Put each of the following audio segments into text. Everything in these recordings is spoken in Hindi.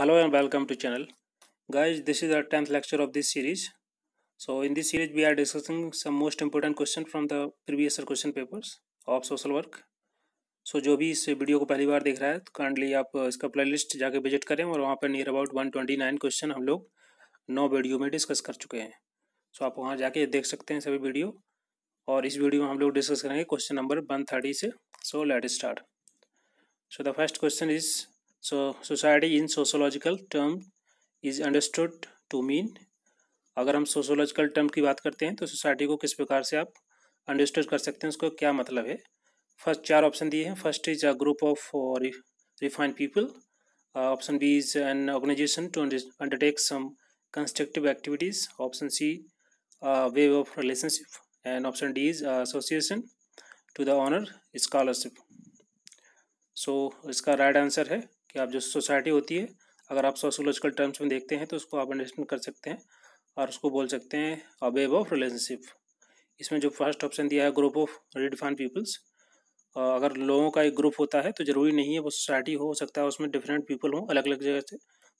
hello and welcome to channel guys this is our 10th lecture of this series so in this series we are discussing some most important question from the previous year question papers of social work so jo bhi is video ko pehli baar dekh raha hai kindly aap iska playlist ja ke visit kare aur wahan pe near about 129 question hum log question video mein discuss kar chuke hain so aap wahan ja ke dekh sakte hain sabhi video aur is video mein hum log discuss karenge question number 130 se so let's start so the first question is so society in sociological term is understood to mean अगर हम सोशोलॉजिकल टर्म की बात करते हैं तो सोसाइटी को किस प्रकार से आप अंडरस्टैंड कर सकते हैं उसको क्या मतलब है फर्स्ट चार ऑप्शन दिए हैं first is a group of refined people option B is an organisation to undertake some constructive activities option C way of relationship and option D is association to the honour scholarship so इसका राइट right आंसर है कि आप जो सोसाइटी होती है अगर आप सोशोलॉजिकल टर्म्स में देखते हैं तो उसको आप अंडरस्टैंड कर सकते हैं और उसको बोल सकते हैं अबेब ऑफ रिलेशनशिप इसमें जो फर्स्ट ऑप्शन दिया है ग्रुप ऑफ रिडिफाइन पीपल्स अगर लोगों का एक ग्रुप होता है तो ज़रूरी नहीं है वो सोसाइटी हो सकता है उसमें डिफरेंट पीपल हों अलग अलग जगह से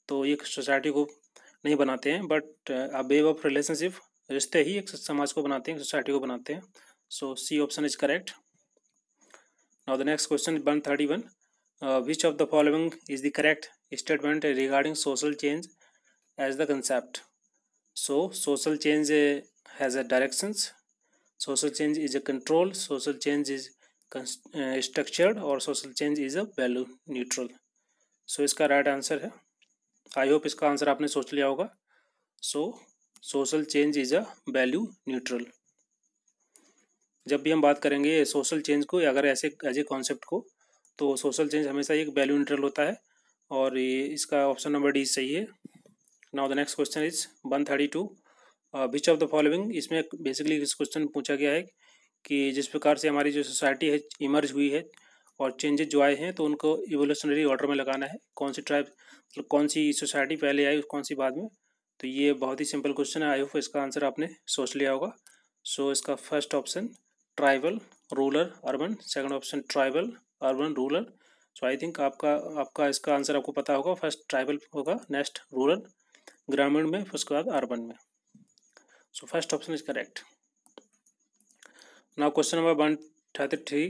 तो एक सोसाइटी को नहीं बनाते हैं बट अबेब ऑफ रिलेशनशिप रिश्ते ही एक समाज को बनाते हैं सोसाइटी को बनाते हैं so C option is correct now the next question one thirty one uh, which of the following is the correct statement regarding social change as the concept so social change uh, has a directions social change is a control social change is uh, structured or social change is a value neutral so iska right answer hai i hope iska answer aapne soch liya hoga so social change is a value neutral जब भी हम बात करेंगे सोशल चेंज को अगर ऐसे एज ए कॉन्सेप्ट को तो सोशल चेंज हमेशा एक वैल्यू न्यूट्रल होता है और ये इसका ऑप्शन नंबर डी सही है now the next question is one thirty two which of the following इसमें बेसिकली इस क्वेश्चन पूछा गया है कि जिस प्रकार से हमारी जो सोसाइटी है इमर्ज हुई है और चेंजेस जो आए हैं तो उनको इवोल्यूशनरी ऑर्डर में लगाना है कौन सी ट्राइब मतलब कौन सी सोसाइटी पहले आई कौन सी बाद में तो ये बहुत ही सिंपल क्वेश्चन है आई होप इसका आंसर आपने सोच लिया होगा सो so, इसका first option tribal rural urban second option tribal urban rural so I think आपका आपका इसका आंसर आपको पता होगा फर्स्ट ट्राइबल होगा नेक्स्ट रूरल ग्रामीण में फिर उसके बाद अर्बन में so first option is correct now question number one thirty three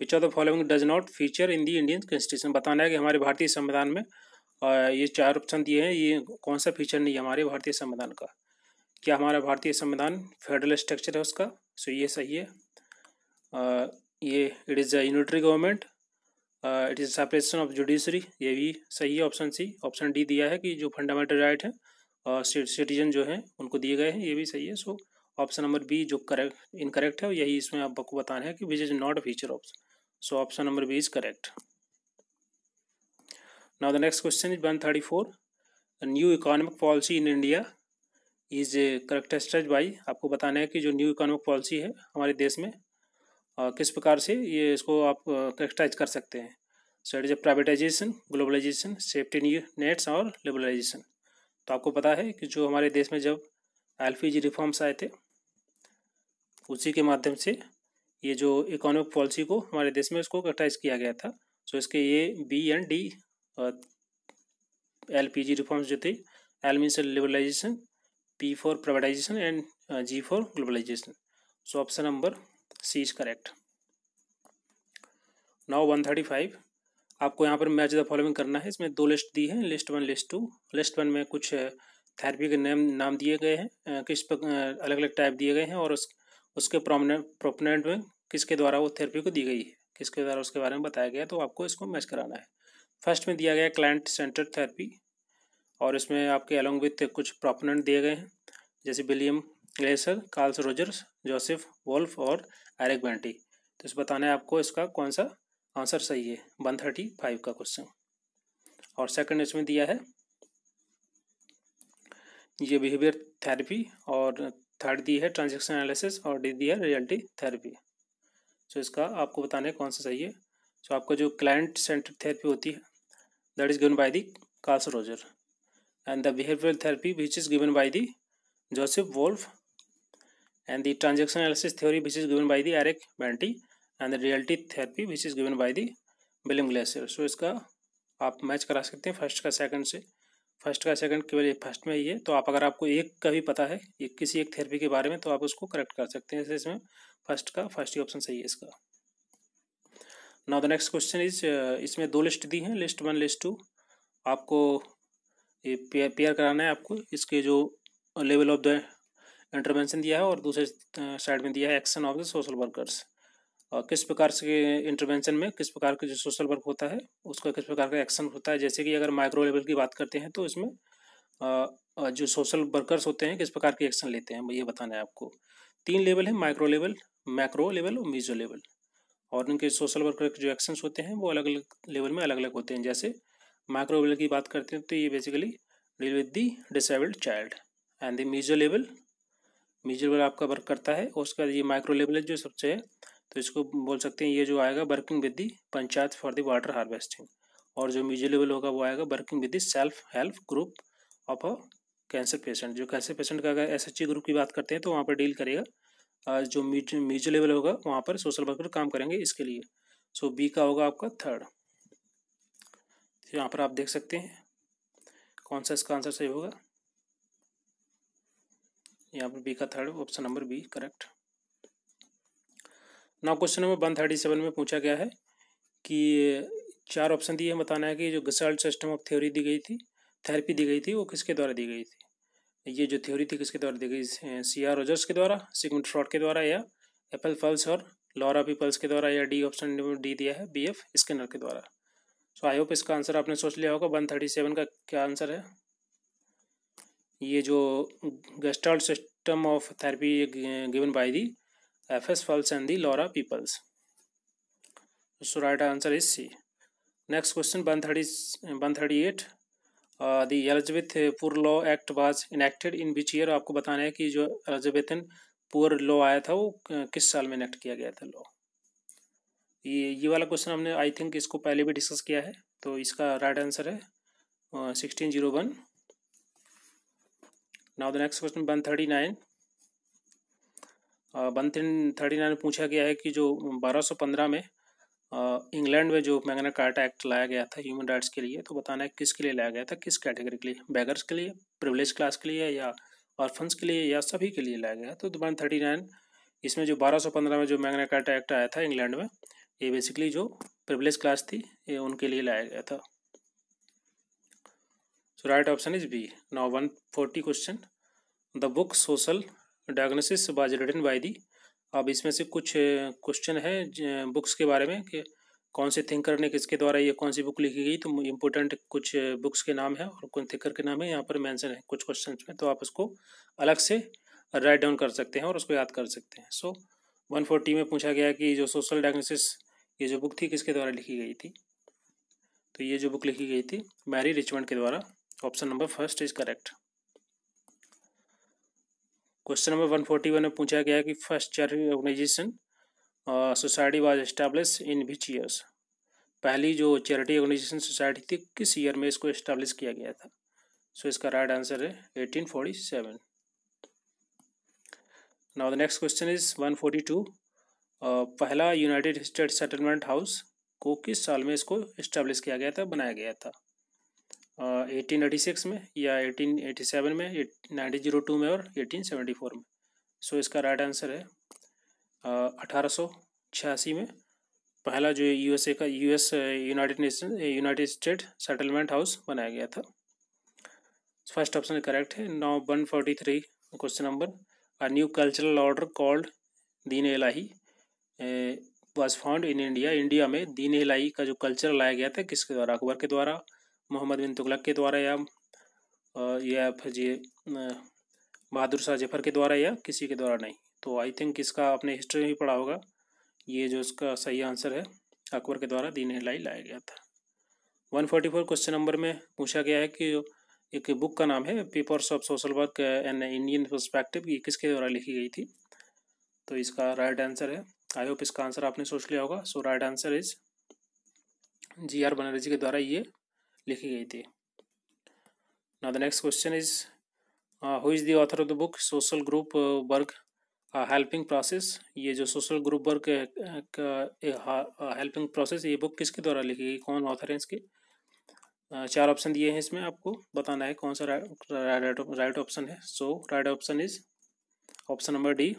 which are the following does not feature in the Indian constitution बताना है कि हमारे भारतीय संविधान में ये चार ऑप्शन दिए हैं ये कौन सा फीचर नहीं है हमारे भारतीय संविधान का क्या हमारा भारतीय संविधान फेडरल स्ट्रक्चर है उसका सो ये सही है आ, ये it is a unitary government it is separation of judiciary ये भी सही है ऑप्शन सी ऑप्शन डी दिया है कि जो फंडामेंटल राइट है सिटीजन uh, जो है उनको दिए गए हैं ये भी सही है सो ऑप्शन नंबर बी जो करेक्ट इनकरेक्ट है यही इसमें आपको बताना है कि which is not feature option so option number B is correct now the next question is one thirty four new economic policy in India is correct by आपको बताना है कि जो न्यू इकोनॉमिक पॉलिसी है हमारे देश में किस प्रकार से ये इसको आप टेक्सटाइज कर सकते हैं so it is privatisation globalisation safety nets और लिबरलाइजेशन तो आपको पता है कि जो हमारे देश में जब जी रिफॉर्म्स आए थे उसी के माध्यम से ये जो इकोनॉमिक पॉलिसी को हमारे देश में उसको कटाइज किया गया था सो इसके ये B and D L P G reforms जो थे L mean liberalisation P for privatisation and G for globalisation so option number C is correct now one thirty five आपको यहाँ पर मैच द फॉलोइंग करना है इसमें दो लिस्ट दी है list one list two list one में कुछ थेरेपी के नेम नाम दिए गए हैं किस पर अलग अलग टाइप दिए गए हैं और उस उसके प्रोमनेंट प्रोपोनेंट में किसके द्वारा वो थेरेपी को दी गई है किसके द्वारा उसके बारे में बताया गया तो आपको इसको मैच कराना है फर्स्ट में दिया गया क्लाइंट सेंटर थेरेपी और इसमें आपके अलॉन्ग विथ कुछ प्रोपोनेंट दिए गए हैं जैसे William Glasser Carl's Rogers Joseph Wolpe और आरेक बैंटी तो इस बताना है आपको इसका कौन सा आंसर सही है वन थर्टी फाइव का क्वेश्चन और सेकंड इसमें दिया है ये बिहेवियर थेरेपी और थर्ड दी है ट्रांजेक्शन एनालिसिस और डी दी है रियलिटी थेरेपी सो इसका आपको बताना है कौन सा सही है सो तो आपका जो क्लाइंट सेंटर थेरेपी होती है that is given by the Carl Roger and the behaviour therapy which is given by the Joseph Wolpe and the transaction analysis theory which is given by the Eric Banty and the reality therapy which is given by the William Glasser so इसका आप मैच करा सकते हैं फर्स्ट का सेकंड से फर्स्ट का सेकंड केवल फर्स्ट में ही है तो आप अगर आपको एक का भी पता है एक किसी एक थेरेपी के बारे में तो आप उसको करेक्ट कर सकते हैं जैसे इसमें फर्स्ट का फर्स्ट ही ऑप्शन सही है इसका now the next question is इसमें दो लिस्ट दी हैं लिस्ट वन लिस्ट टू आपको ये पेयर पेयर कराना है आपको इसके जो लेवल ऑफ द इंटरवेंशन दिया है और दूसरे साइड में दिया है action of the social workers और किस प्रकार से इंटरवेंशन में किस प्रकार का जो सोशल वर्क होता है उसका किस प्रकार का एक्शन होता है जैसे कि अगर माइक्रो लेवल की बात करते हैं तो इसमें जो सोशल वर्कर्स होते हैं किस प्रकार के एक्शन लेते हैं ये बताना है आपको तीन लेवल है माइक्रो लेवल मैक्रो लेवल और मीजो लेवल और इनके सोशल वर्कर के जो एक्शंस होते हैं वो अलग अलग लेवल में अलग अलग होते हैं जैसे माइक्रो लेवल की बात करते हैं तो ये basically deal with the disabled child and the meso level measurable आपका वर्क करता है और उसके बाद ये माइक्रो लेवल जो सबसे है तो इसको बोल सकते हैं ये जो आएगा working with the panchayat for the water harvesting और जो लेवल होगा वो आएगा working with the self help group of a cancer patient जो कैंसर पेशेंट का अगर एस ग्रुप की बात करते हैं तो वहाँ पर डील करेगा जो मेजर लेवल होगा वहाँ पर सोशल वर्कर काम करेंगे इसके लिए सो बी का होगा आपका थर्ड तो यहाँ पर आप देख सकते हैं कौन सा इसका आंसर सही होगा यहाँ पर बी का third option number B correct now question number one thirty seven में पूछा गया है कि चार ऑप्शन दिए हैं बताना है कि जो गसल्ट सिस्टम ऑफ थ्योरी दी गई थी थेरेपी दी गई थी वो किसके द्वारा दी गई थी ये जो थ्योरी थी किसके द्वारा दी गई सी आर रोजर्स के द्वारा सिगमेंट फ्रॉड के द्वारा या एप्पल फल्स और लॉरा पीपल्स के द्वारा या डी ऑप्शन डी दिया है बी एफ स्कैनर के द्वारा सो आई होप इसका आंसर आपने सोच लिया होगा वन थर्टी सेवन का क्या आंसर है ये जो Gestalt system of therapy given by the F S Perls and the Laura Perls so right answer is C next question one thirty one thirty eight the Elizabeth poor law act was enacted in which year आपको बताना है कि जो एलिजबेथन पुअर लॉ आया था वो किस साल में इनेक्ट किया गया था लॉ ये ये वाला क्वेश्चन हमने आई थिंक इसको पहले भी डिस्कस किया है तो इसका राइट आंसर है sixteen zero one now the next question one thirty nine one three thirty nine पूछा गया है कि जो बारह सौ पंद्रह में इंग्लैंड uh, में जो मैगना कार्टा एक्ट लाया गया था ह्यूमन राइट्स के लिए तो बताना है किसके लिए लाया गया था किस कैटेगरी के लिए बैगर्स के लिए प्रिवलेज क्लास के लिए या ऑर्फन्स के लिए या सभी के लिए लाया गया तो वन थर्टी नाइन इसमें जो बारह सौ पंद्रह में जो मैगना कार्टा एक्ट आया था इंग्लैंड में ये बेसिकली जो प्रिवलेज क्लास थी ये उनके लिए लाया गया था so right option is B now one forty question the book social diagnosis was written by the अब इसमें से कुछ क्वेश्चन है बुक्स के बारे में कि कौन से थिंकर ने किसके द्वारा ये कौन सी बुक लिखी गई तो इम्पोर्टेंट कुछ बुक्स के नाम है और कौन थिंकर के नाम है यहाँ पर मेंशन है कुछ क्वेश्चन में तो आप उसको अलग से राइट डाउन कर सकते हैं और उसको याद कर सकते हैं सो वन फोर्टी में पूछा गया कि जो सोशल डायग्नोसिस ये जो बुक थी किसके द्वारा लिखी गई थी तो ये जो बुक लिखी गई थी मैरी रिचमंड के द्वारा option number first is correct question number one forty one में पूछा गया कि first charity organisation society was establish in which years पहली जो चैरिटी ऑर्गेनाइजेशन सोसाइटी थी किस ईयर में इसको इस्टेब्लिश किया गया था सो so, इसका राइट आंसर है eighteen forty seven now the next question is one forty two पहला यूनाइटेड स्टेट सेटलमेंट हाउस को किस साल में इसको इस्टेब्लिश किया गया था बनाया गया था एटीन एटी सिक्स में या एटीन एटी सेवन में नाइनटीन जीरो टू में और एटीन सेवेंटी फोर में सो so, इसका राइट आंसर है अठारह सौ छियासी में पहला जो यूएसए का US united nation united state settlement house बनाया गया था फर्स्ट ऑप्शन करेक्ट है नौ one forty three question number a new cultural order called Din Ilahi was found in India India में दीन एलाही का जो कल्चर लाया गया था किसके द्वारा अकबर के द्वारा मोहम्मद बिन तुगलक के द्वारा या या फिर बहादुर शाह जफर के द्वारा या किसी के द्वारा नहीं तो आई थिंक इसका आपने हिस्ट्री में ही पढ़ा होगा ये जो इसका सही आंसर है अकबर के द्वारा दीन हिलाई लाया गया था one forty four question number में पूछा गया है कि एक बुक का नाम है papers of social work and Indian perspective ये किसके द्वारा लिखी गई थी तो इसका राइट आंसर है आई होप इसका आंसर आपने सोच लिया होगा so right answer is G R Banerjee के द्वारा ये लिखी गई थी ना the next question is who is the of the book social group work helping process ये जो social group work helping process ये बुक किसके द्वारा लिखी गई कौन ऑथर है इसके uh, चार ऑप्शन दिए हैं इसमें आपको बताना है कौन सा राइट राइट ऑप्शन है so right option is option number D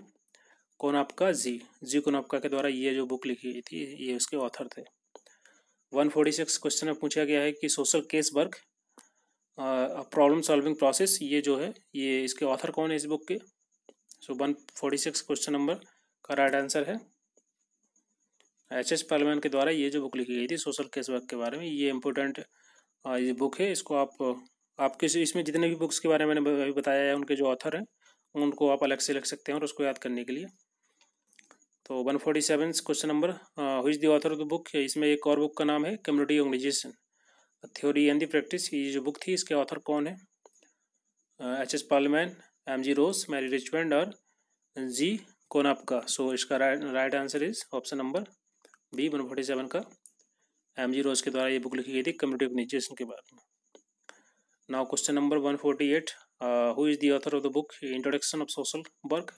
कौन आपका जी जी कौन आपका के द्वारा ये जो बुक लिखी गई थी ये उसके ऑथर थे वन फोर्टी सिक्स क्वेश्चन में पूछा गया है कि social case work problem solving process ये जो है ये इसके ऑथर कौन है इस बुक के so one forty six question number का राइट आंसर है एच एस पार्लियामेंट के द्वारा ये जो बुक लिखी गई थी सोशल केस वर्क के बारे में ये इम्पोर्टेंट ये बुक है इसको आप आपके इसमें जितने भी बुक्स के बारे में मैंने बताया है उनके जो ऑथर हैं उनको आप अलग से लिख सकते हैं और उसको याद करने के लिए तो 147 forty seven question number who is the author of the book इसमें एक और बुक का नाम है community organisation theory and the practice ये जो बुक थी इसके ऑथर कौन है H S Perlman M G Ross Mary Richmond और जी कोनापका सो इसका right answer is option number B one forty seven का एम जी रोज के द्वारा ये बुक लिखी गई थी कम्युनिटी ऑर्गेनाइजेशन के बारे में now question number one forty eight who is the author of the book introduction of social work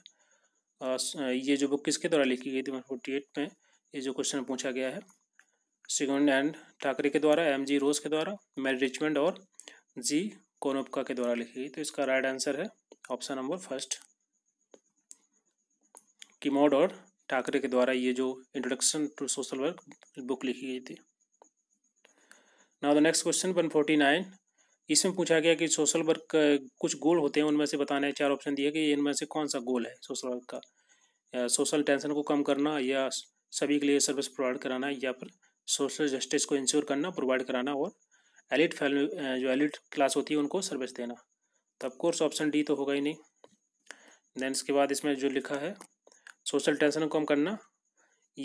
ये जो बुक किसके द्वारा लिखी गई थी वन फोर्टी एट में ये जो क्वेश्चन पूछा गया है सिगुंड एंड ठाकरे के द्वारा एम जी रोज के द्वारा मैरी रिचमेंड और जी कोनोपका के द्वारा लिखी गई तो इसका राइट आंसर है ऑप्शन नंबर फर्स्ट किमोड और ठाकरे के द्वारा ये जो introduction to social work book लिखी गई थी now the next question one forty nine इसमें पूछा गया कि सोशल वर्क कुछ गोल होते हैं उनमें से बताना है चार ऑप्शन दिए कि इनमें से कौन सा गोल है सोशल वर्क का सोशल टेंशन को कम करना या सभी के लिए सर्विस प्रोवाइड कराना या फिर सोशल जस्टिस को इंश्योर करना प्रोवाइड कराना और एलिट फैमिली जो एलिट क्लास होती है उनको सर्विस देना तो कोर्स ऑप्शन डी तो होगा ही नहीं देन इसके बाद इसमें जो लिखा है सोशल टेंशन को कम करना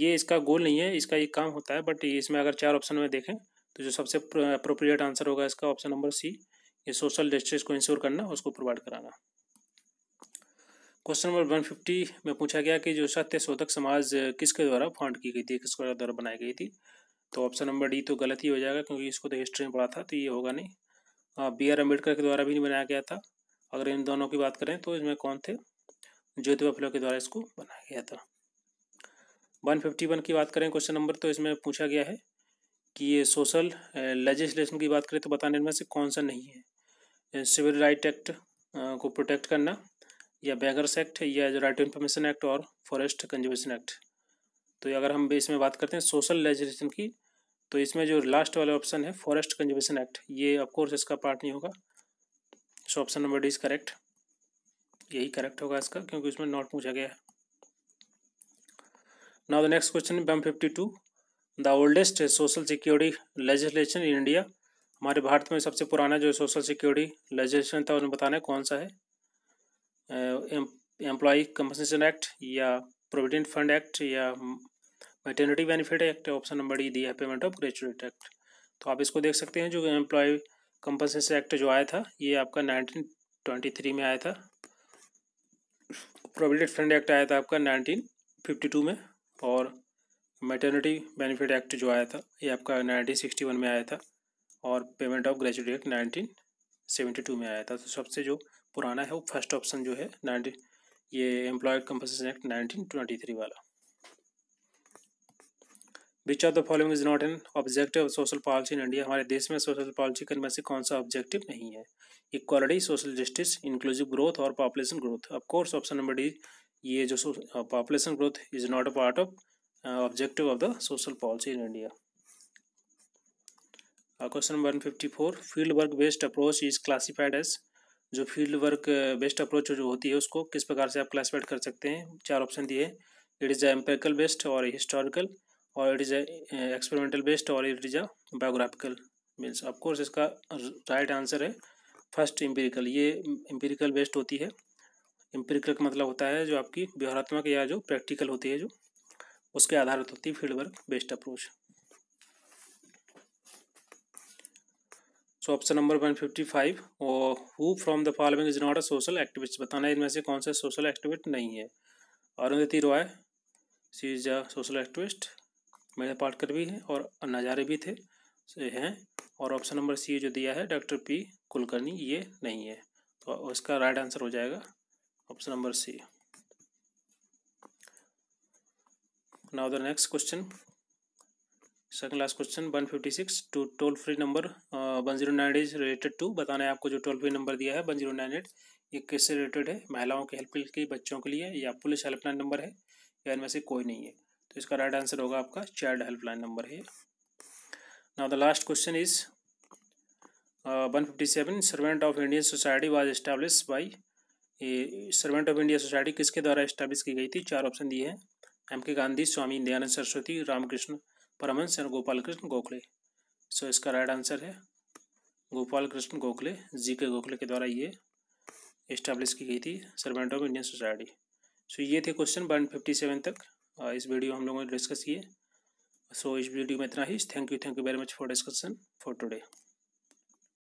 ये इसका गोल नहीं है इसका एक काम होता है बट इसमें अगर चार ऑप्शन में देखें तो जो सबसे अप्रोप्रिएट आंसर होगा इसका ऑप्शन नंबर सी ये सोशल जस्टिस को इंश्योर करना उसको प्रोवाइड कराना क्वेश्चन नंबर वन फिफ्टी में पूछा गया कि जो सत्य शोधक समाज किसके द्वारा फाउंड की गई थी किसके द्वारा बनाई गई थी तो ऑप्शन नंबर डी तो गलत ही हो जाएगा क्योंकि इसको तो हिस्ट्री में पढ़ा था तो ये होगा नहीं बी आर अम्बेडकर के द्वारा भी नहीं बनाया गया था अगर इन दोनों की बात करें तो इसमें कौन थे ज्योतिबा फिलो के द्वारा इसको बनाया गया था वन फिफ्टी वन की बात करें क्वेश्चन नंबर तो इसमें पूछा गया है कि ये सोशल लेजिस्लेशन की बात करें तो बताने में से कौन सा नहीं है सिविल राइट एक्ट को प्रोटेक्ट करना या बैगर्स एक्ट या जो राइट टू इन्फॉर्मेशन एक्ट और फॉरेस्ट कंजर्वेशन एक्ट तो अगर हम इसमें बात करते हैं सोशल लेजिस्लेशन की तो इसमें जो लास्ट वाला ऑप्शन है फॉरेस्ट कंजर्वेशन एक्ट ये ऑफकोर्स इसका पार्ट नहीं होगा सो option number D is correct यही करेक्ट होगा इसका क्योंकि उसमें नॉट पूछा गया है नाउ द नेक्स्ट क्वेश्चन बम fifty two the oldest social security legislation in India हमारे भारत में सबसे पुराना जो सोशल सिक्योरिटी लेजिस्लेशन था उन्हें बताना है कौन सा है एम्प्लॉय कंपनसेशन एक्ट या प्रोविडेंट फंड एक्ट या maternity benefit act option number D दिया है पेमेंट ऑफ ग्रेचुएट एक्ट तो आप इसको देख सकते हैं जो एम्प्लॉय कंपनसेशन एक्ट जो आया था ये आपका नाइनटीन ट्वेंटी थ्री में आया था प्रोविडेंट फंड एक्ट आया था आपका नाइनटीन फिफ्टी टू में और मैटर्निटी बेनिफिट एक्ट जो आया था ये आपका नाइनटीन सिक्सटी वन में आया था और payment of graduate act nineteen two में आया था तो सबसे जो पुराना है वो फर्स्ट ऑप्शन जो है नाइनटीन ये एम्प्लॉय कंपनसेशन एक्ट थ्री वाला which of the following is not an objective social policy in India हमारे देश में सोशल पॉलिसी करने से कौन सा ऑब्जेक्टिव नहीं है equality social justice inclusive growth और population growth of course option number D ये जो population growth is not a part of Uh, objective of the social policy in India. Uh, question number 154 field work based approach is classified as जो फील्ड वर्क बेस्ट अप्रोच जो होती है उसको किस प्रकार से आप क्लासिफाइड कर सकते हैं चार ऑप्शन दिए it is a empirical based और हिस्टोरिकल और it is a experimental based और it is a biographical means of course इसका राइट आंसर है फर्स्ट एम्पेरिकल ये एम्पेरिकल बेस्ड होती है एम्पेरिकल का मतलब होता है जो आपकी व्यवहारात्मक या जो प्रैक्टिकल होती है जो उसके आधारित होती है field work best approach so option number one fifty five और who from the following is not a social activist बताना है इनमें से कौन सा सोशल एक्टिविस्ट नहीं है Arundhati Roy C is a social activist मेरे पाटकर भी हैं और नज़ारे भी थे हैं और ऑप्शन नंबर सी जो दिया है डॉक्टर पी कुलकर्णी ये नहीं है तो उसका राइट आंसर हो जाएगा option number C now the next question second last question one fifty six two toll free number one zero nine eight related to बताना है आपको जो टोल फ्री नंबर दिया है वन जीरो नाइन एट ये किससे रिलेटेड है महिलाओं के हेल्प के बच्चों के लिए या पुलिस हेल्पलाइन नंबर है या इनमें से कोई नहीं है तो इसका राइट आंसर होगा आपका चाइल्ड हेल्पलाइन नंबर है now the last question is one fifty seven servant of Indian society was establish by ये सर्वेंट ऑफ इंडिया सोसाइटी किसके द्वारा इस्टेब्लिश की गई थी चार ऑप्शन दिए हैं एम के गांधी स्वामी दयानंद सरस्वती रामकृष्ण परमहंस और गोपाल कृष्ण गोखले सो इसका राइट आंसर है गोपाल कृष्ण गोखले जी के गोखले के द्वारा ये इस्टेब्लिश की गई थी servant of Indian society so ये थे क्वेश्चन वन फिफ्टी सेवन तक इस वीडियो हम लोगों ने डिस्कस किए सो so, इस वीडियो में इतना ही thank you thank you very much for discussion for today